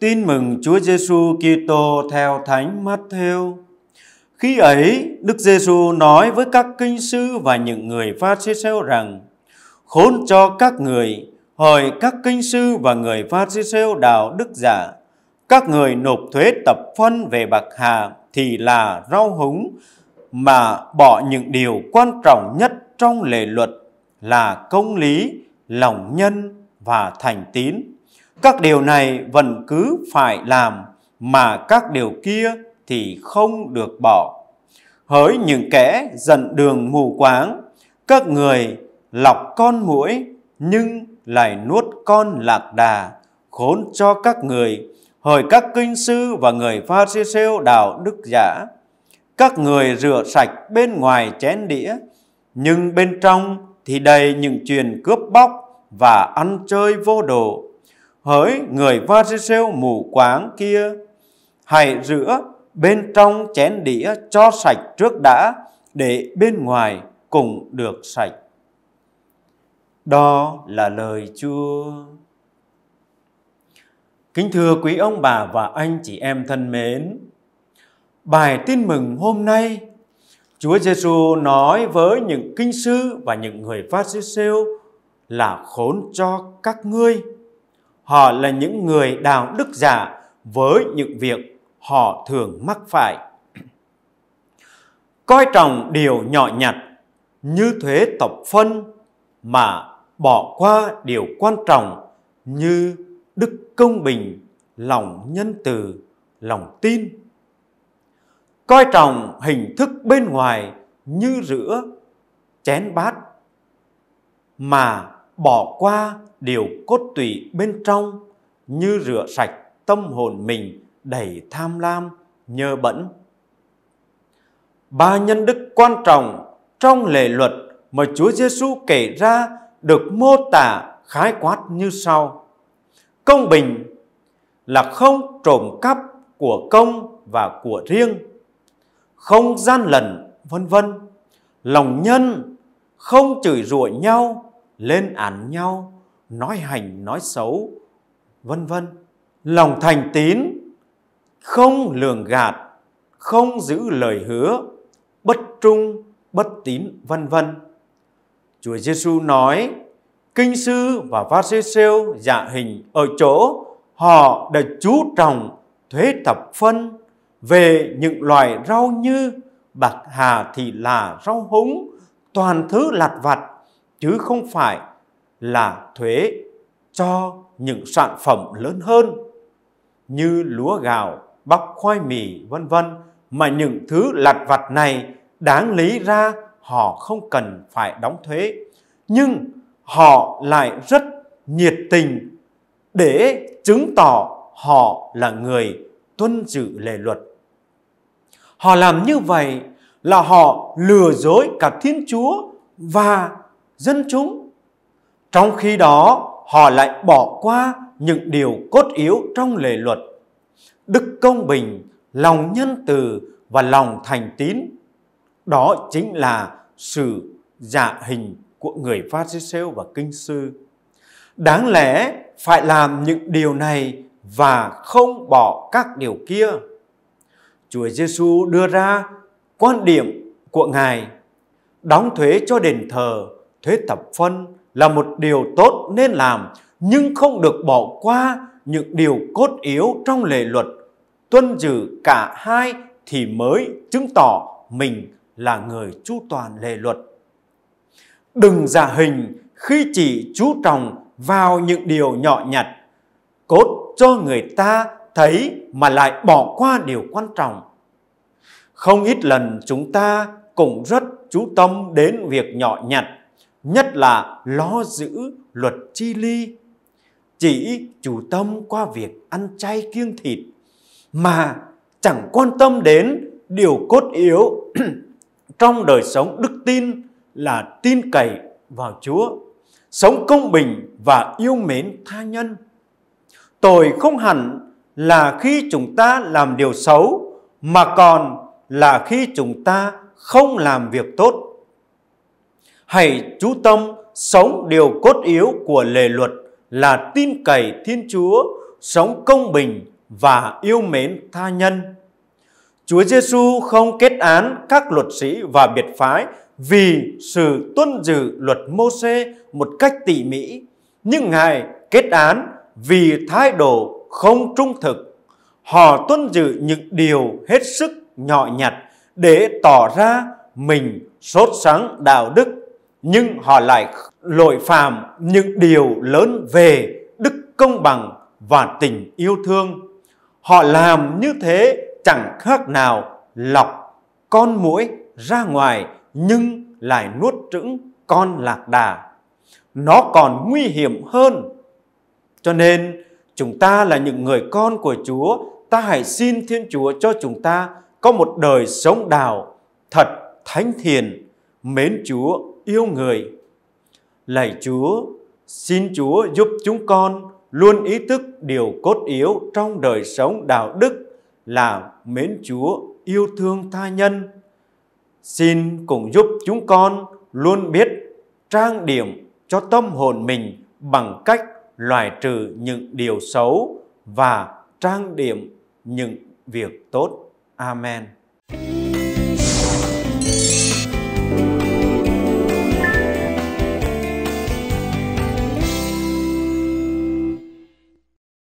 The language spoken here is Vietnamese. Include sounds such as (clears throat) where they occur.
Tin mừng Chúa Giêsu Kitô theo Thánh Matthew. Khi ấy, Đức Giêsu nói với các kinh sư và những người pha xê xeo rằng: Khốn cho các người, hỏi các kinh sư và người pha xê xeo đạo đức giả, các người nộp thuế tập phân về bạc hà thì là rau húng mà bỏ những điều quan trọng nhất trong lề luật là công lý, lòng nhân và thành tín các điều này vẫn cứ phải làm mà các điều kia thì không được bỏ. Hỡi những kẻ dần đường mù quáng, các người lọc con mũi nhưng lại nuốt con lạc đà, khốn cho các người, hỡi các kinh sư và người pha xê xêu đạo đức giả. Các người rửa sạch bên ngoài chén đĩa, nhưng bên trong thì đầy những chuyện cướp bóc và ăn chơi vô độ hỡi người Pharisêu mù quáng kia, hãy rửa bên trong chén đĩa cho sạch trước đã, để bên ngoài cũng được sạch. Đó là lời Chúa. Kính thưa quý ông bà và anh chị em thân mến, bài tin mừng hôm nay Chúa Giêsu nói với những kinh sư và những người phát xê là khốn cho các ngươi họ là những người đạo đức giả với những việc họ thường mắc phải. Coi trọng điều nhỏ nhặt như thuế tộc phân mà bỏ qua điều quan trọng như đức công bình, lòng nhân từ, lòng tin. Coi trọng hình thức bên ngoài như rửa chén bát mà bỏ qua điều cốt tủy bên trong như rửa sạch tâm hồn mình đầy tham lam, nhơ bẩn. Ba nhân đức quan trọng trong lề luật mà Chúa Giêsu kể ra được mô tả khái quát như sau. Công bình là không trộm cắp của công và của riêng, không gian lận, vân vân. Lòng nhân không chửi rủa nhau lên án nhau, nói hành nói xấu, vân vân. Lòng thành tín không lường gạt, không giữ lời hứa, bất trung, bất tín, vân vân. Chúa Giêsu nói, kinh sư và phát sư siêu giả hình ở chỗ họ đã chú trọng thuế tập phân về những loài rau như bạc hà thì là rau húng, toàn thứ lặt vặt, chứ không phải là thuế cho những sản phẩm lớn hơn như lúa gạo, bắp khoai mì vân vân mà những thứ lặt vặt này đáng lý ra họ không cần phải đóng thuế nhưng họ lại rất nhiệt tình để chứng tỏ họ là người tuân giữ lề luật. Họ làm như vậy là họ lừa dối cả Thiên Chúa và dân chúng. Trong khi đó, họ lại bỏ qua những điều cốt yếu trong lề luật. Đức công bình, lòng nhân từ và lòng thành tín. Đó chính là sự giả dạ hình của người pha Pharisêu và Kinh Sư. Đáng lẽ phải làm những điều này và không bỏ các điều kia. Chúa Giêsu đưa ra quan điểm của Ngài đóng thuế cho đền thờ Thuế thập phân là một điều tốt nên làm nhưng không được bỏ qua những điều cốt yếu trong lề luật. Tuân giữ cả hai thì mới chứng tỏ mình là người chu toàn lề luật. Đừng giả hình khi chỉ chú trọng vào những điều nhỏ nhặt, cốt cho người ta thấy mà lại bỏ qua điều quan trọng. Không ít lần chúng ta cũng rất chú tâm đến việc nhỏ nhặt nhất là lo giữ luật chi ly, chỉ chủ tâm qua việc ăn chay kiêng thịt mà chẳng quan tâm đến điều cốt yếu (clears throat) trong đời sống đức tin là tin cậy vào Chúa, sống công bình và yêu mến tha nhân. Tội không hẳn là khi chúng ta làm điều xấu mà còn là khi chúng ta không làm việc tốt hãy chú tâm sống điều cốt yếu của lề luật là tin cậy Thiên Chúa, sống công bình và yêu mến tha nhân. Chúa Giêsu không kết án các luật sĩ và biệt phái vì sự tuân giữ luật Môsê một cách tỉ mỉ, nhưng Ngài kết án vì thái độ không trung thực. Họ tuân giữ những điều hết sức nhỏ nhặt để tỏ ra mình sốt sáng đạo đức nhưng họ lại lội phạm những điều lớn về đức công bằng và tình yêu thương. Họ làm như thế chẳng khác nào lọc con muỗi ra ngoài nhưng lại nuốt trứng con lạc đà. Nó còn nguy hiểm hơn. Cho nên chúng ta là những người con của Chúa, ta hãy xin Thiên Chúa cho chúng ta có một đời sống đạo thật thánh thiền, mến Chúa yêu người. Lạy Chúa, xin Chúa giúp chúng con luôn ý thức điều cốt yếu trong đời sống đạo đức là mến Chúa, yêu thương tha nhân. Xin cùng giúp chúng con luôn biết trang điểm cho tâm hồn mình bằng cách loại trừ những điều xấu và trang điểm những việc tốt. Amen.